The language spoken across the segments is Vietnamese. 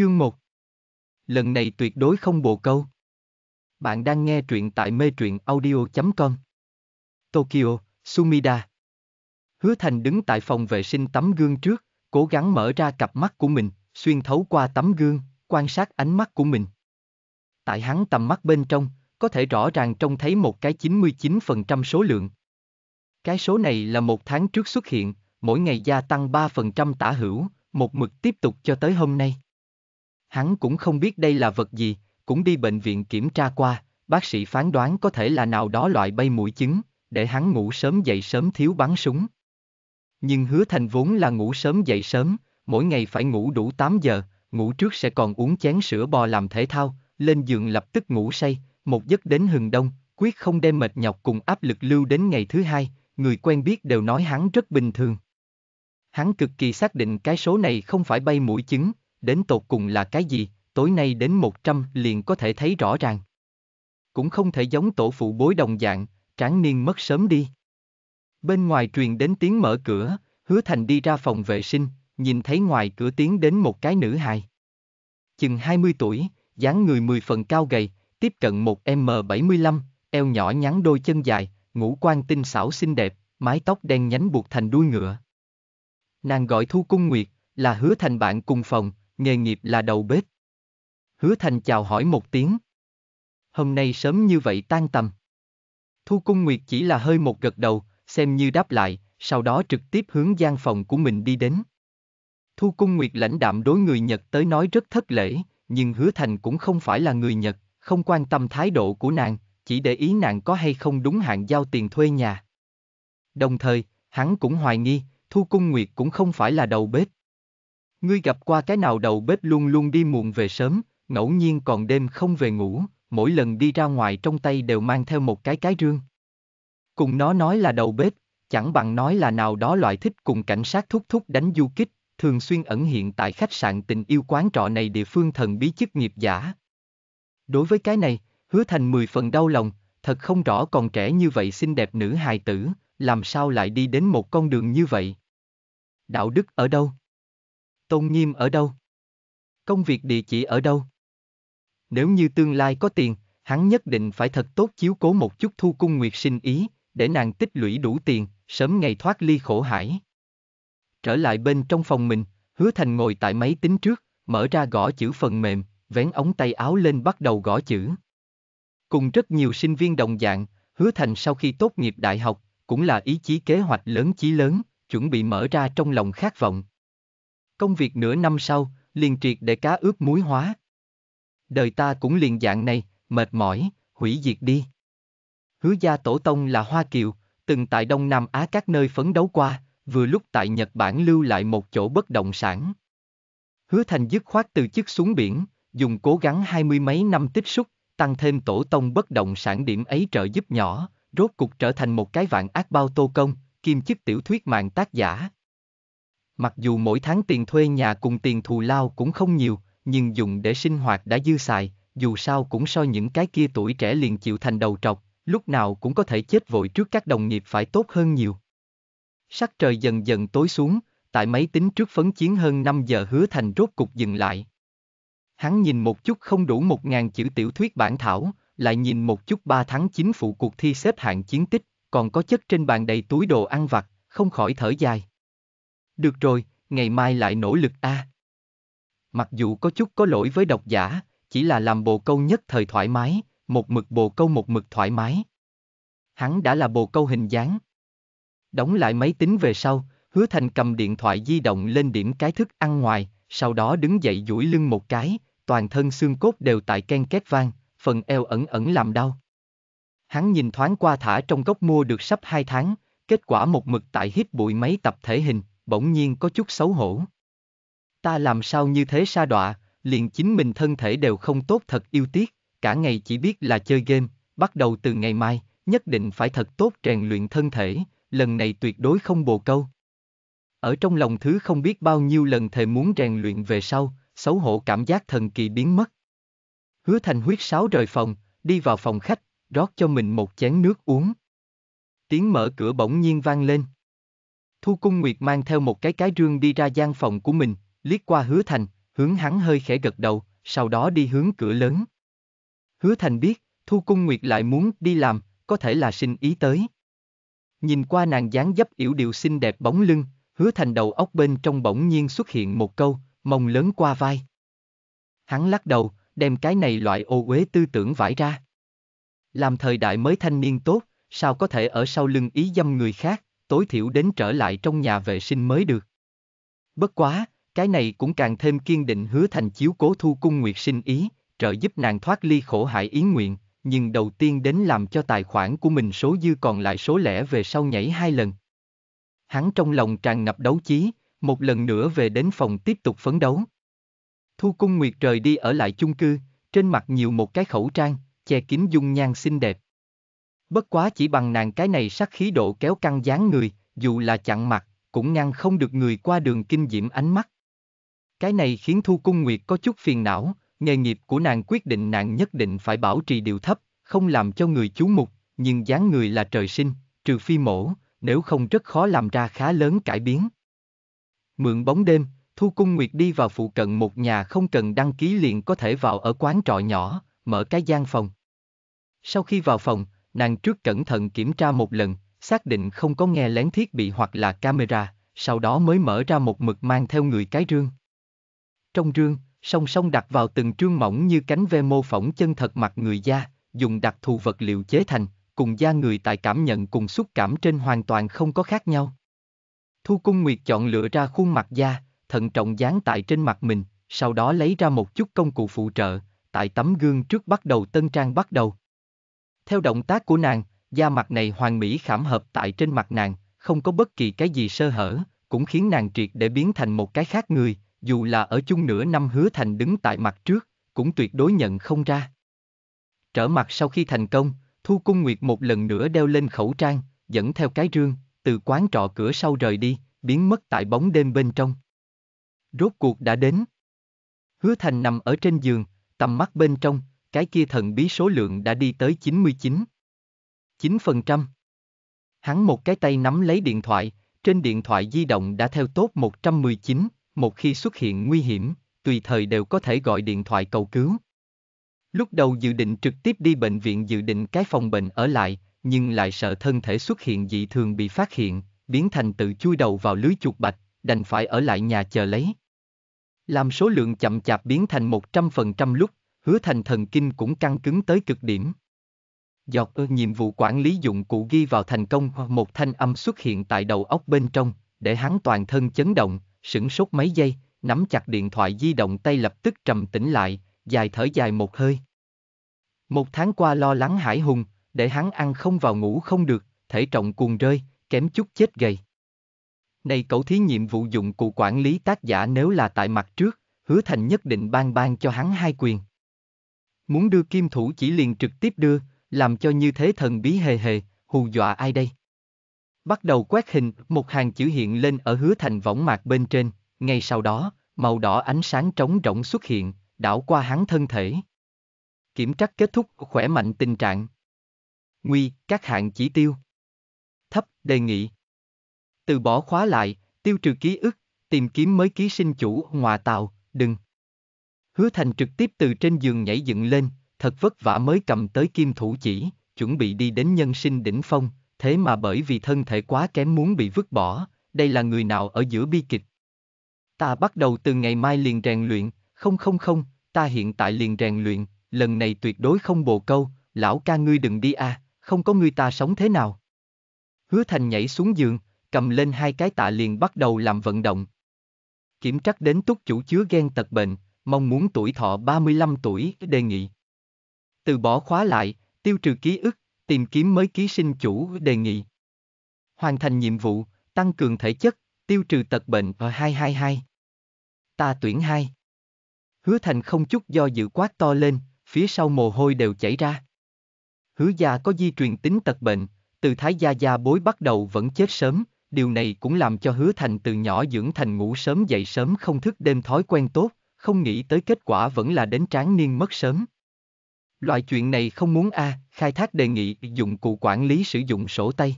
Chương 1 Lần này tuyệt đối không bồ câu. Bạn đang nghe truyện tại mê truyện audio.com Tokyo, Sumida Hứa Thành đứng tại phòng vệ sinh tắm gương trước, cố gắng mở ra cặp mắt của mình, xuyên thấu qua tấm gương, quan sát ánh mắt của mình. Tại hắn tầm mắt bên trong, có thể rõ ràng trông thấy một cái 99% số lượng. Cái số này là một tháng trước xuất hiện, mỗi ngày gia tăng 3% tả hữu, một mực tiếp tục cho tới hôm nay hắn cũng không biết đây là vật gì, cũng đi bệnh viện kiểm tra qua, bác sĩ phán đoán có thể là nào đó loại bay mũi chứng, để hắn ngủ sớm dậy sớm thiếu bắn súng. Nhưng hứa thành vốn là ngủ sớm dậy sớm, mỗi ngày phải ngủ đủ 8 giờ, ngủ trước sẽ còn uống chén sữa bò làm thể thao, lên giường lập tức ngủ say, một giấc đến hừng đông, quyết không đem mệt nhọc cùng áp lực lưu đến ngày thứ hai, người quen biết đều nói hắn rất bình thường. Hắn cực kỳ xác định cái số này không phải bay mũi chứng, đến tột cùng là cái gì, tối nay đến 100 liền có thể thấy rõ ràng. Cũng không thể giống tổ phụ bối đồng dạng, tráng niên mất sớm đi. Bên ngoài truyền đến tiếng mở cửa, hứa thành đi ra phòng vệ sinh, nhìn thấy ngoài cửa tiến đến một cái nữ hài. Chừng 20 tuổi, dáng người 10 phần cao gầy, tiếp cận một M75, eo nhỏ nhắn đôi chân dài, ngũ quan tinh xảo xinh đẹp, mái tóc đen nhánh buộc thành đuôi ngựa. Nàng gọi Thu Cung Nguyệt, là hứa thành bạn cùng phòng, nghề nghiệp là đầu bếp. Hứa Thành chào hỏi một tiếng. Hôm nay sớm như vậy tan tầm. Thu Cung Nguyệt chỉ là hơi một gật đầu, xem như đáp lại, sau đó trực tiếp hướng gian phòng của mình đi đến. Thu Cung Nguyệt lãnh đạm đối người Nhật tới nói rất thất lễ, nhưng Hứa Thành cũng không phải là người Nhật, không quan tâm thái độ của nàng, chỉ để ý nàng có hay không đúng hạn giao tiền thuê nhà. Đồng thời, hắn cũng hoài nghi, Thu Cung Nguyệt cũng không phải là đầu bếp. Ngươi gặp qua cái nào đầu bếp luôn luôn đi muộn về sớm, ngẫu nhiên còn đêm không về ngủ, mỗi lần đi ra ngoài trong tay đều mang theo một cái cái rương. Cùng nó nói là đầu bếp, chẳng bằng nói là nào đó loại thích cùng cảnh sát thúc thúc đánh du kích, thường xuyên ẩn hiện tại khách sạn tình yêu quán trọ này địa phương thần bí chức nghiệp giả. Đối với cái này, hứa thành mười phần đau lòng, thật không rõ còn trẻ như vậy xinh đẹp nữ hài tử, làm sao lại đi đến một con đường như vậy. Đạo đức ở đâu? Tôn nghiêm ở đâu? Công việc địa chỉ ở đâu? Nếu như tương lai có tiền, hắn nhất định phải thật tốt chiếu cố một chút thu cung nguyệt sinh ý, để nàng tích lũy đủ tiền, sớm ngày thoát ly khổ hải. Trở lại bên trong phòng mình, hứa thành ngồi tại máy tính trước, mở ra gõ chữ phần mềm, vén ống tay áo lên bắt đầu gõ chữ. Cùng rất nhiều sinh viên đồng dạng, hứa thành sau khi tốt nghiệp đại học, cũng là ý chí kế hoạch lớn chí lớn, chuẩn bị mở ra trong lòng khát vọng, Công việc nửa năm sau, liền triệt để cá ướp muối hóa. Đời ta cũng liền dạng này, mệt mỏi, hủy diệt đi. Hứa gia tổ tông là Hoa Kiều, từng tại Đông Nam Á các nơi phấn đấu qua, vừa lúc tại Nhật Bản lưu lại một chỗ bất động sản. Hứa Thành dứt khoát từ chức xuống biển, dùng cố gắng hai mươi mấy năm tích xúc, tăng thêm tổ tông bất động sản điểm ấy trợ giúp nhỏ, rốt cục trở thành một cái vạn ác bao tô công, kim chức tiểu thuyết mạng tác giả. Mặc dù mỗi tháng tiền thuê nhà cùng tiền thù lao cũng không nhiều, nhưng dùng để sinh hoạt đã dư xài, dù sao cũng so những cái kia tuổi trẻ liền chịu thành đầu trọc, lúc nào cũng có thể chết vội trước các đồng nghiệp phải tốt hơn nhiều. Sắc trời dần dần tối xuống, tại máy tính trước phấn chiến hơn 5 giờ hứa thành rốt cục dừng lại. Hắn nhìn một chút không đủ một ngàn chữ tiểu thuyết bản thảo, lại nhìn một chút 3 tháng 9 phụ cuộc thi xếp hạng chiến tích, còn có chất trên bàn đầy túi đồ ăn vặt, không khỏi thở dài. Được rồi, ngày mai lại nỗ lực a. À. Mặc dù có chút có lỗi với độc giả, chỉ là làm bồ câu nhất thời thoải mái, một mực bồ câu một mực thoải mái. Hắn đã là bồ câu hình dáng. Đóng lại máy tính về sau, Hứa Thành cầm điện thoại di động lên điểm cái thức ăn ngoài, sau đó đứng dậy duỗi lưng một cái, toàn thân xương cốt đều tại ken két vang, phần eo ẩn ẩn làm đau. Hắn nhìn thoáng qua thả trong góc mua được sắp hai tháng, kết quả một mực tại hít bụi mấy tập thể hình, bỗng nhiên có chút xấu hổ. Ta làm sao như thế sa đọa, liền chính mình thân thể đều không tốt thật yêu tiếc, cả ngày chỉ biết là chơi game, bắt đầu từ ngày mai, nhất định phải thật tốt rèn luyện thân thể, lần này tuyệt đối không bồ câu. Ở trong lòng thứ không biết bao nhiêu lần thề muốn rèn luyện về sau, xấu hổ cảm giác thần kỳ biến mất. Hứa thành huyết sáo rời phòng, đi vào phòng khách, rót cho mình một chén nước uống. Tiếng mở cửa bỗng nhiên vang lên. Thu Cung Nguyệt mang theo một cái cái rương đi ra gian phòng của mình, liếc qua Hứa Thành, hướng hắn hơi khẽ gật đầu, sau đó đi hướng cửa lớn. Hứa Thành biết, Thu Cung Nguyệt lại muốn đi làm, có thể là sinh ý tới. Nhìn qua nàng dáng dấp yểu điệu xinh đẹp bóng lưng, Hứa Thành đầu óc bên trong bỗng nhiên xuất hiện một câu, mông lớn qua vai. Hắn lắc đầu, đem cái này loại ô uế tư tưởng vải ra. Làm thời đại mới thanh niên tốt, sao có thể ở sau lưng ý dâm người khác, tối thiểu đến trở lại trong nhà vệ sinh mới được. Bất quá, cái này cũng càng thêm kiên định hứa thành chiếu cố thu cung nguyệt sinh ý, trợ giúp nàng thoát ly khổ hại ý nguyện, nhưng đầu tiên đến làm cho tài khoản của mình số dư còn lại số lẻ về sau nhảy hai lần. Hắn trong lòng tràn ngập đấu chí, một lần nữa về đến phòng tiếp tục phấn đấu. Thu cung nguyệt rời đi ở lại chung cư, trên mặt nhiều một cái khẩu trang, che kín dung nhan xinh đẹp. Bất quá chỉ bằng nàng cái này sắc khí độ kéo căng dáng người, dù là chặn mặt, cũng ngăn không được người qua đường kinh diễm ánh mắt. Cái này khiến Thu Cung Nguyệt có chút phiền não, nghề nghiệp của nàng quyết định nàng nhất định phải bảo trì điều thấp, không làm cho người chú mục, nhưng dáng người là trời sinh, trừ phi mổ, nếu không rất khó làm ra khá lớn cải biến. Mượn bóng đêm, Thu Cung Nguyệt đi vào phụ cận một nhà không cần đăng ký liền có thể vào ở quán trọ nhỏ, mở cái gian phòng. Sau khi vào phòng, nàng trước cẩn thận kiểm tra một lần, xác định không có nghe lén thiết bị hoặc là camera, sau đó mới mở ra một mực mang theo người cái rương. Trong rương, song song đặt vào từng trương mỏng như cánh ve mô phỏng chân thật mặt người da, dùng đặc thù vật liệu chế thành, cùng da người tại cảm nhận cùng xúc cảm trên hoàn toàn không có khác nhau. Thu Cung Nguyệt chọn lựa ra khuôn mặt da, thận trọng dán tại trên mặt mình, sau đó lấy ra một chút công cụ phụ trợ, tại tấm gương trước bắt đầu tân trang bắt đầu, theo động tác của nàng, da mặt này hoàn mỹ khảm hợp tại trên mặt nàng, không có bất kỳ cái gì sơ hở, cũng khiến nàng triệt để biến thành một cái khác người, dù là ở chung nửa năm hứa thành đứng tại mặt trước, cũng tuyệt đối nhận không ra. Trở mặt sau khi thành công, Thu Cung Nguyệt một lần nữa đeo lên khẩu trang, dẫn theo cái rương, từ quán trọ cửa sau rời đi, biến mất tại bóng đêm bên trong. Rốt cuộc đã đến. Hứa Thành nằm ở trên giường, tầm mắt bên trong, cái kia thần bí số lượng đã đi tới 99. 9%. Hắn một cái tay nắm lấy điện thoại, trên điện thoại di động đã theo tốt 119, một khi xuất hiện nguy hiểm, tùy thời đều có thể gọi điện thoại cầu cứu. Lúc đầu dự định trực tiếp đi bệnh viện dự định cái phòng bệnh ở lại, nhưng lại sợ thân thể xuất hiện dị thường bị phát hiện, biến thành tự chui đầu vào lưới chuột bạch, đành phải ở lại nhà chờ lấy. Làm số lượng chậm chạp biến thành 100% lúc, hứa thành thần kinh cũng căng cứng tới cực điểm. Dọc ơ nhiệm vụ quản lý dụng cụ ghi vào thành công một thanh âm xuất hiện tại đầu óc bên trong, để hắn toàn thân chấn động, sửng sốt mấy giây, nắm chặt điện thoại di động tay lập tức trầm tĩnh lại, dài thở dài một hơi. Một tháng qua lo lắng hải hùng, để hắn ăn không vào ngủ không được, thể trọng cuồng rơi, kém chút chết gầy. Này cậu thí nhiệm vụ dụng cụ quản lý tác giả nếu là tại mặt trước, hứa thành nhất định ban ban cho hắn hai quyền. Muốn đưa kim thủ chỉ liền trực tiếp đưa, làm cho như thế thần bí hề hề, hù dọa ai đây? Bắt đầu quét hình, một hàng chữ hiện lên ở hứa thành võng mạc bên trên, ngay sau đó, màu đỏ ánh sáng trống rỗng xuất hiện, đảo qua hắn thân thể. Kiểm trắc kết thúc khỏe mạnh tình trạng. Nguy, các hạng chỉ tiêu. Thấp, đề nghị. Từ bỏ khóa lại, tiêu trừ ký ức, tìm kiếm mới ký sinh chủ, ngoại tạo, đừng. Hứa Thành trực tiếp từ trên giường nhảy dựng lên, thật vất vả mới cầm tới kim thủ chỉ, chuẩn bị đi đến nhân sinh đỉnh phong, thế mà bởi vì thân thể quá kém muốn bị vứt bỏ, đây là người nào ở giữa bi kịch. Ta bắt đầu từ ngày mai liền rèn luyện, không không không, ta hiện tại liền rèn luyện, lần này tuyệt đối không bồ câu, lão ca ngươi đừng đi à, không có ngươi ta sống thế nào. Hứa Thành nhảy xuống giường, cầm lên hai cái tạ liền bắt đầu làm vận động. Kiểm trắc đến túc chủ chứa ghen tật bệnh, mong muốn tuổi thọ 35 tuổi, đề nghị. Từ bỏ khóa lại, tiêu trừ ký ức, tìm kiếm mới ký sinh chủ, đề nghị. Hoàn thành nhiệm vụ, tăng cường thể chất, tiêu trừ tật bệnh ở ờ, 222. Ta tuyển 2. Hứa thành không chút do dự quát to lên, phía sau mồ hôi đều chảy ra. Hứa gia có di truyền tính tật bệnh, từ thái gia gia bối bắt đầu vẫn chết sớm, điều này cũng làm cho hứa thành từ nhỏ dưỡng thành ngủ sớm dậy sớm không thức đêm thói quen tốt, không nghĩ tới kết quả vẫn là đến tráng niên mất sớm. Loại chuyện này không muốn A, khai thác đề nghị dụng cụ quản lý sử dụng sổ tay.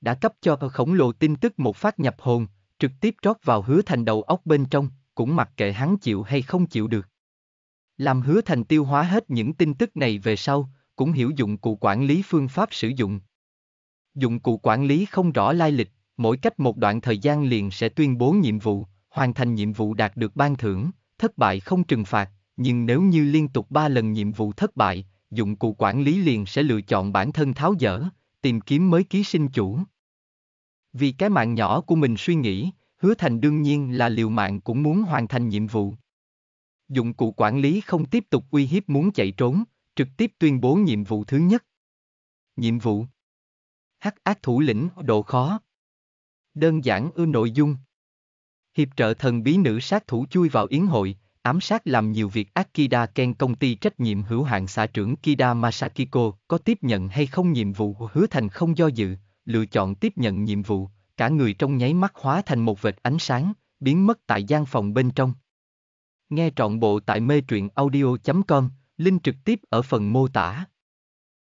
Đã cấp cho khổng lồ tin tức một phát nhập hồn, trực tiếp trót vào hứa thành đầu óc bên trong, cũng mặc kệ hắn chịu hay không chịu được. Làm hứa thành tiêu hóa hết những tin tức này về sau, cũng hiểu dụng cụ quản lý phương pháp sử dụng. Dụng cụ quản lý không rõ lai lịch, mỗi cách một đoạn thời gian liền sẽ tuyên bố nhiệm vụ, hoàn thành nhiệm vụ đạt được ban thưởng, thất bại không trừng phạt, nhưng nếu như liên tục 3 lần nhiệm vụ thất bại, dụng cụ quản lý liền sẽ lựa chọn bản thân tháo dỡ, tìm kiếm mới ký sinh chủ. Vì cái mạng nhỏ của mình suy nghĩ, hứa thành đương nhiên là liều mạng cũng muốn hoàn thành nhiệm vụ. Dụng cụ quản lý không tiếp tục uy hiếp muốn chạy trốn, trực tiếp tuyên bố nhiệm vụ thứ nhất. Nhiệm vụ Hắc ác thủ lĩnh độ khó Đơn giản ưa nội dung Hiệp trợ thần bí nữ sát thủ chui vào yến hội, ám sát làm nhiều việc Akida Ken công ty trách nhiệm hữu hạn xã trưởng Kida Masakiko có tiếp nhận hay không nhiệm vụ hứa thành không do dự, lựa chọn tiếp nhận nhiệm vụ, cả người trong nháy mắt hóa thành một vệt ánh sáng, biến mất tại gian phòng bên trong. Nghe trọn bộ tại mê truyện audio.com, link trực tiếp ở phần mô tả.